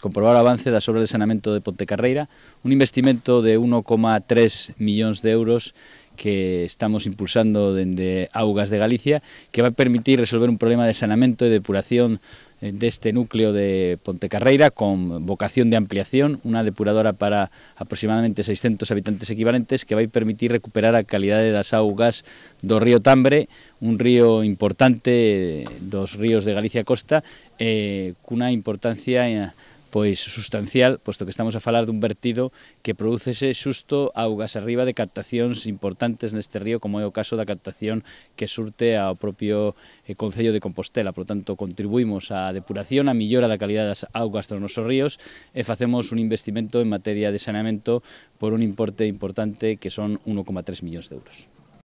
comprobar o avance das obras de sanamento de Pontecarreira, un investimento de 1,3 millóns de euros que estamos impulsando dende Augas de Galicia, que vai permitir resolver un problema de sanamento e depuración eh, deste núcleo de Pontecarreira con vocación de ampliación, unha depuradora para aproximadamente 600 habitantes equivalentes que vai permitir recuperar a calidade das augas do río Tambre, un río importante dos ríos de Galicia Costa, eh, cunha importancia eh, pois sustancial, posto que estamos a falar dun vertido que prodúcese xusto augas arriba de captacións importantes neste río, como é o caso da captación que surte ao propio eh, Concello de Compostela. Por tanto, contribuímos á depuración, á millora da calidad das augas dos nosos ríos e facemos un investimento en materia de saneamento por un importe importante que son 1,3 millóns de euros.